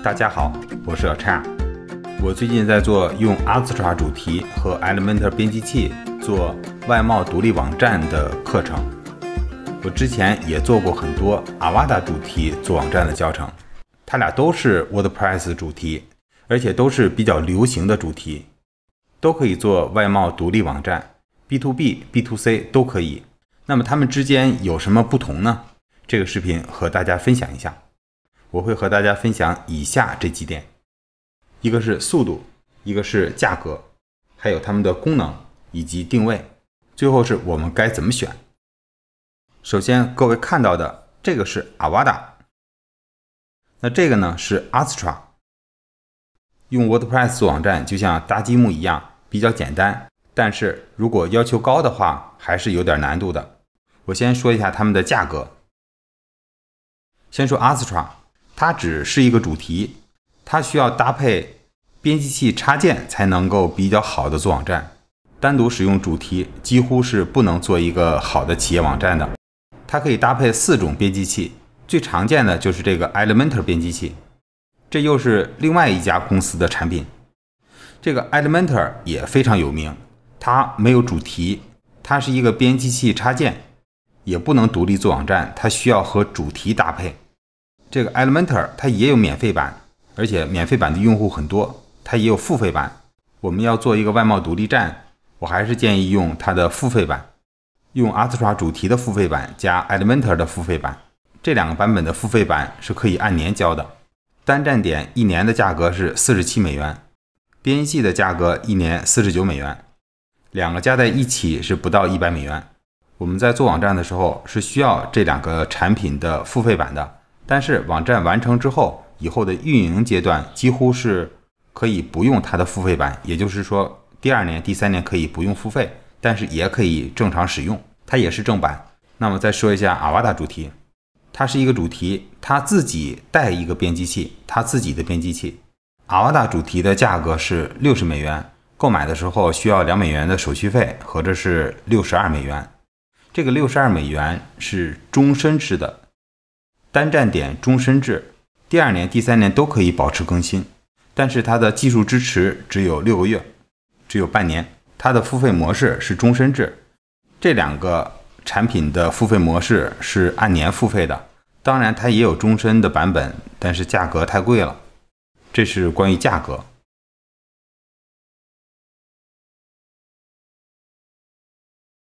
大家好，我是小叉。我最近在做用 Astra 主题和 Elementor 编辑器做外贸独立网站的课程。我之前也做过很多 Awaada 主题做网站的教程，它俩都是 WordPress 主题，而且都是比较流行的主题，都可以做外贸独立网站，B to B、B to C 都可以。那么它们之间有什么不同呢？这个视频和大家分享一下。我会和大家分享以下这几点：一个是速度，一个是价格，还有它们的功能以及定位，最后是我们该怎么选。首先，各位看到的这个是 a v a a 那这个呢是 Astra。用 WordPress 做网站就像搭积木一样，比较简单，但是如果要求高的话，还是有点难度的。我先说一下它们的价格，先说 Astra。它只是一个主题，它需要搭配编辑器插件才能够比较好的做网站。单独使用主题几乎是不能做一个好的企业网站的。它可以搭配四种编辑器，最常见的就是这个 Elementor 编辑器，这又是另外一家公司的产品。这个 Elementor 也非常有名，它没有主题，它是一个编辑器插件，也不能独立做网站，它需要和主题搭配。这个 Elementor 它也有免费版，而且免费版的用户很多，它也有付费版。我们要做一个外贸独立站，我还是建议用它的付费版，用 Astra 主题的付费版加 Elementor 的付费版，这两个版本的付费版是可以按年交的。单站点一年的价格是四十七美元，编辑的价格一年四十九美元，两个加在一起是不到一百美元。我们在做网站的时候是需要这两个产品的付费版的。但是网站完成之后，以后的运营阶段几乎是可以不用它的付费版，也就是说第二年、第三年可以不用付费，但是也可以正常使用，它也是正版。那么再说一下阿瓦达主题，它是一个主题，它自己带一个编辑器，它自己的编辑器。阿瓦达主题的价格是六十美元，购买的时候需要两美元的手续费，合着是六十二美元。这个六十二美元是终身制的。单站点终身制，第二年、第三年都可以保持更新，但是它的技术支持只有六个月，只有半年。它的付费模式是终身制，这两个产品的付费模式是按年付费的。当然，它也有终身的版本，但是价格太贵了。这是关于价格。